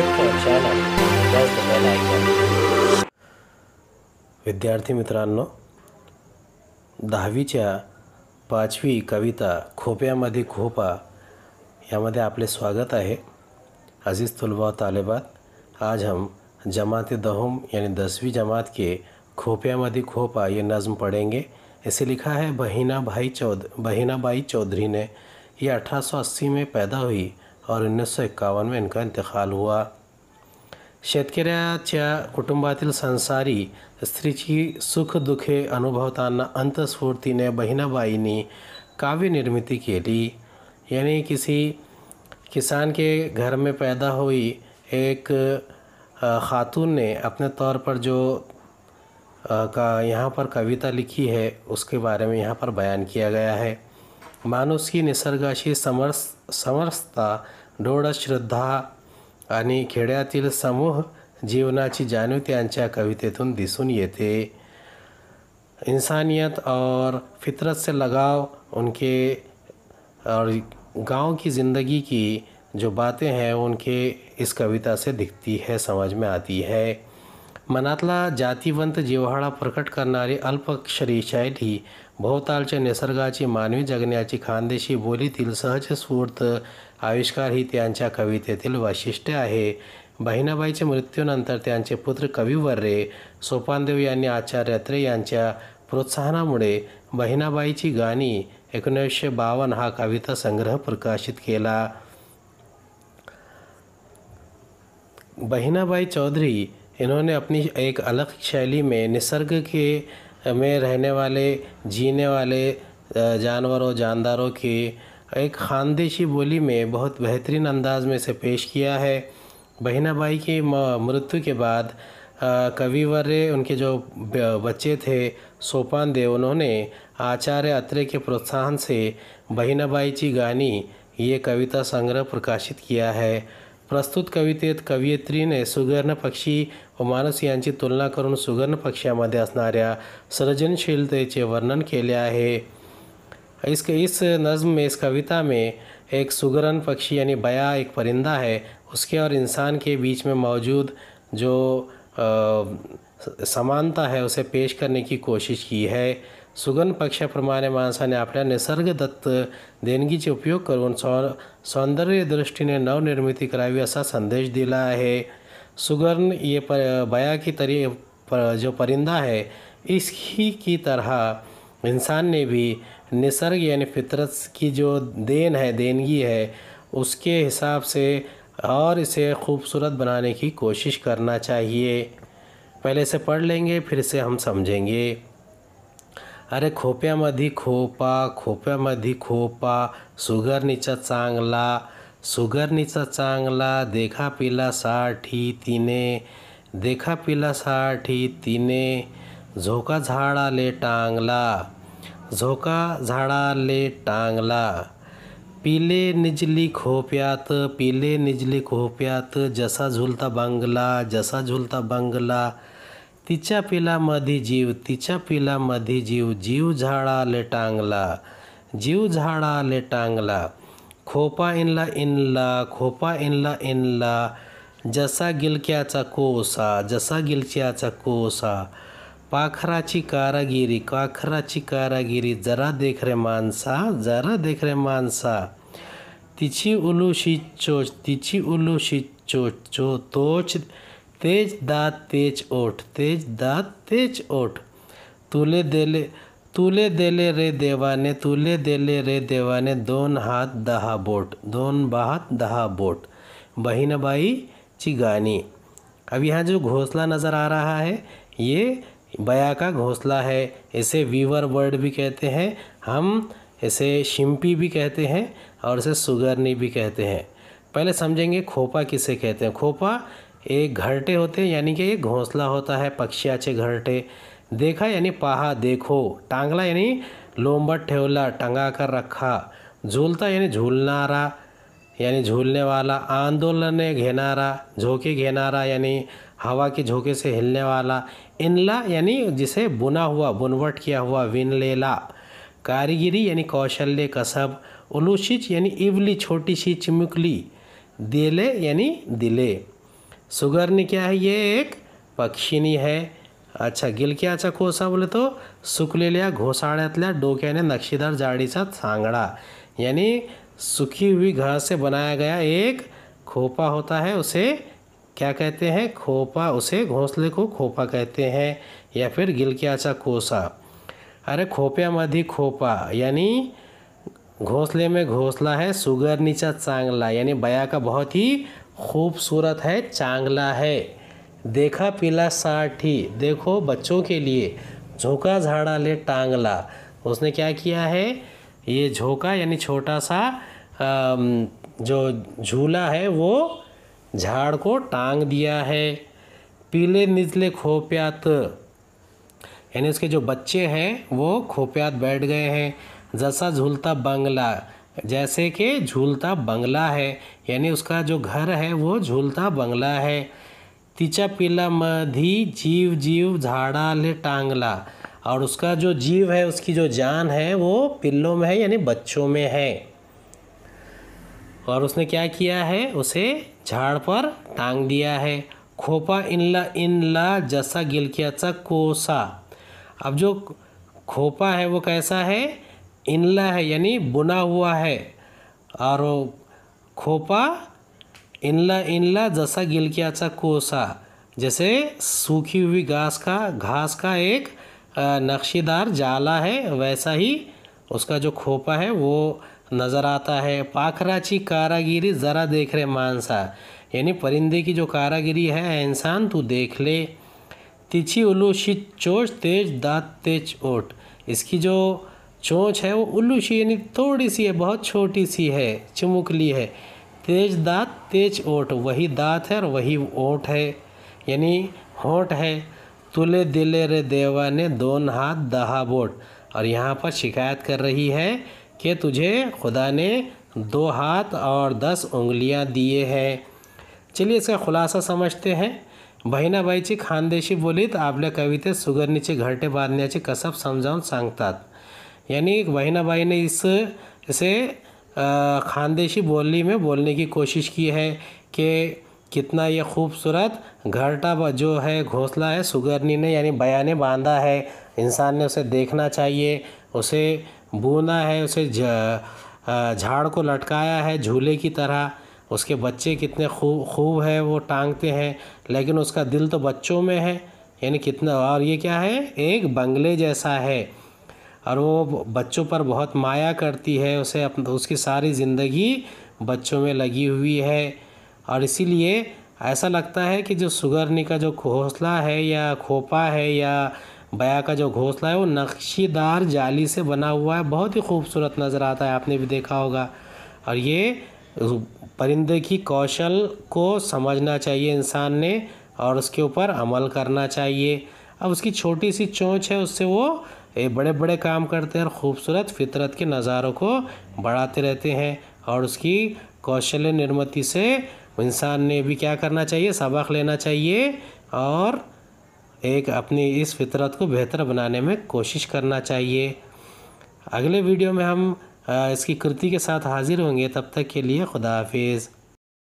to our channel and press the bell icon. विद्यार्थी मित्रांनो दहावीच्या पाचवी कविता खोप्यामध्ये खोपा यामध्ये आपले स्वागत आहे अजीज़ तलबा तालिबात आज हम जमात दहम यानी दसवीं जमात के खोपिया मदी खोपा ये नज़म पढ़ेंगे इसे लिखा है बहिना भाई चौध बहिना बाई चौधरी ने ये 1880 में पैदा हुई और उन्नीस सौ इक्यावन में इनका इंतकाल हुआ शतक कुटुंबातील संसारी स्त्री की स्त्रीची सुखदुःखे अनुभवताना काव्य निर्मित के लिए यानी किसी किसान के घर में पैदा हुई एक खातून ने अपने तौर पर जो का यहाँ पर कविता लिखी है उसके बारे में यहाँ पर बयान किया गया है मानुष की निसर्गाशी समर्स समर्सता ढोडस श्रद्धा आणि खेड्यातील समूह जीवना की त्यांच्या कवित दसून ये इंसानियत और फितरत से लगाव उनके और गांव की ज़िंदगी की जो बातें हैं उनके इस कविता से दिखती है समझ में आती है मनातला जातिवंत जीवाड़ा प्रकट करना अल्पक्षरी शैली भोवतालच्या निसर्गा मानवी की खानदेशी बोली सहज स्फूर्त आविष्कार ही त्यांच्या वैशिष्ट है आहे के मृत्यूनंतर त्यांचे पुत्र कविवर्रे सोपानदेव यानी आचार्य त्रे यांच्या की गाणी एकोणे बावन हा कविता संग्रह प्रकाशित केला बहिणाबाई चौधरी इन्होंने अपनी एक अलग शैली में निसर्ग के में रहने वाले जीने वाले जानवरों जानदारों की एक खानदेशी बोली में बहुत बेहतरीन अंदाज में से पेश किया है बहिनाबाई की मृत्यु के बाद कविवर्य उनके जो बच्चे थे सोपान देव उन्होंने आचार्य अत्रे के प्रोत्साहन से बाई ची गानी ये कविता संग्रह प्रकाशित किया है प्रस्तुत कवितेत ने सुगर्ण पक्षी व मानस यांची तुलना करून सुगर्ण पक्षामध्ये असणाऱ्या सर्जनशीलतेचे वर्णन केले आहे इसके इस नज़म में इस कविता में एक सुगरन पक्षी यानी बया एक परिंदा है उसके और इंसान के बीच में मौजूद जो समानता है उसे पेश करने की कोशिश की है सुगन पक्षाप्रमाणे माणसाने आपल्या निसर्गदत्त से उपयोग कर सौ सौंदर्य दृष्टीने नवनिर्मिती करावी असा संदेश दिला है सुगर्ण ये पर, बया की तरी पर, जो परिंदा है इसकी की तरह इंसान ने भी निसर्ग यानी फितरत की जो देन है देनगी है उसके हिसाब से और इसे खूबसूरत बनाने की कोशिश करना चाहिए पहले से पढ़ लेंगे फिर से हम समझेंगे अरे खोप्या मधि खोपा खोप्या मधि खोपा सुगर नीचा चांगला सुगर नीचा चांगला देखा पीला साठी तीने देखा पीला साठी झोंका झोका ले टांगला झोका झाडाले टांगला पीले निजली खोप्यात पीले निजली खोप्यात जसा झुलता बंगला जसा झुलता तिचा तिच्या मधी जीव तिचा तिच्या मधी जीव जीव झाडाले टांगला जीव झाडाले टांगला खोपा इनला इनला खोपा इनला इनला जसा गिलक्याचा कोसा जसा गिलक्याचा कोसा पाखरा ची कारागिरी ची कारागिरी जरा देख रे मानसा जरा देख रे मानसा तिची शी चोच तिची शी चोच चो तोच तेज दात तेज ओठ तेज दात तेज ओठ तुले देले तुले देले रे देवाने तुले देले रे देवाने दोन हात दहा बोट दोन बात दहा बोट बाई ची गानी अब यहाँ जो घोसला नज़र आ रहा है ये बया का घोंसला है इसे वीवर बर्ड भी कहते हैं हम इसे शिम्पी भी कहते हैं और इसे सुगरनी भी कहते हैं पहले समझेंगे खोपा किसे कहते हैं खोपा एक घरटे होते हैं यानी कि एक घोंसला होता है पक्षी अच्छे घरटे देखा यानी पाहा देखो टांगला यानी लोम्बट ठेवला टंगा कर रखा झूलता यानी झूलनारा यानी झूलने वाला आंदोलन घेनारा झोंके घेनारा यानी हवा के झोंके से हिलने वाला इनला यानी जिसे बुना हुआ बुनवट किया हुआ विन लेला कारीगिरी यानी कौशल्य कसब उलूशिच यानी इवली छोटी सी चिमुकली दिले यानी दिले सुगर्ण क्या है ये एक पक्षिनी है अच्छा गिल अच्छा कोसा बोले तो सुकलेल्या घोसाळ्यातल्या ने नक्शीदार जाडीचा सांगडा यानी सूखी हुई घास से बनाया गया एक खोपा होता है उसे क्या कहते हैं खोपा उसे घोंसले को खोपा कहते हैं या फिर गिल के आचा कोसा अरे खोप्या मधी खोपा यानी घोंसले में घोंसला है सुगर नीचा चांगला यानी बया का बहुत ही खूबसूरत है चांगला है देखा पीला साठी देखो बच्चों के लिए झोंका झाड़ा ले टांगला उसने क्या किया है ये झोंका यानी छोटा सा जो झूला है वो झाड़ को टांग दिया है पीले निचले खोप्यात यानी उसके जो बच्चे हैं वो खोप्यात बैठ गए हैं जैसा झूलता बंगला जैसे कि झूलता बंगला है यानी उसका जो घर है वो झूलता बंगला है तीचा पीला मधी जीव जीव झाड़ा ले टांगला और उसका जो जीव है उसकी जो जान है वो पिल्लों में है यानी बच्चों में है और उसने क्या किया है उसे झाड़ पर टांग दिया है खोपा इनला इनला जसा गिलकियाचा कोसा अब जो खोपा है वो कैसा है इनला है यानी बुना हुआ है और खोपा इनला इनला जसा गिलकियाचा कोसा जैसे सूखी हुई घास का घास का एक नक्शीदार जाला है वैसा ही उसका जो खोपा है वो नज़र आता है पाखराची कारागिरी ज़रा देख रहे मानसा यानी परिंदे की जो कारागिरी है इंसान तू देख ले तिची उल्लू शी चोच तेज दांत तेज ओट इसकी जो चोंच है वो उल्लू सी यानी थोड़ी सी है बहुत छोटी सी है चिमुकली है तेज दांत तेज ओट वही दांत है और वही ओट है यानी होठ है तुले दिले रे देवा ने दोन हाथ दहा बोट और यहाँ पर शिकायत कर रही है कि तुझे खुदा ने दो हाथ और दस उंगलियां दिए हैं चलिए इसका खुलासा समझते हैं बहिना बहिणाबाईची खानदेशी बोलीत कविता सुगरनी सुगरणीचे घरटे बांधण्याची कसब समझाउन सांगतात यानी बहिणाबाई ने इस इसे खानदेशी बोली में बोलने की कोशिश की है कि कितना ये खूबसूरत घरटा जो है घोंसला है सुगरनी ने यानी बया ने बांधा है इंसान ने उसे देखना चाहिए उसे बूंदा है उसे झाड़ को लटकाया है झूले की तरह उसके बच्चे कितने खूब खूब है वो टांगते हैं लेकिन उसका दिल तो बच्चों में है यानी कितना और ये क्या है एक बंगले जैसा है और वो बच्चों पर बहुत माया करती है उसे अपन उसकी सारी ज़िंदगी बच्चों में लगी हुई है और इसीलिए ऐसा लगता है कि जो सुगरनी का जो घोंसला है या खोपा है या बया का जो घोंसला है वो नक्शीदार जाली से बना हुआ है बहुत ही खूबसूरत नज़र आता है आपने भी देखा होगा और ये परिंदे की कौशल को समझना चाहिए इंसान ने और उसके ऊपर अमल करना चाहिए अब उसकी छोटी सी चोंच है उससे वो बड़े बड़े काम करते हैं और ख़ूबसूरत फितरत के नज़ारों को बढ़ाते रहते हैं और उसकी कौशल निर्मति से इंसान ने भी क्या करना चाहिए सबक लेना चाहिए और एक अपनी इस फितरत को बेहतर बनाने में कोशिश करना चाहिए अगले वीडियो में हम इसकी कृति के साथ हाज़िर होंगे तब तक के लिए खुदा हाफिज़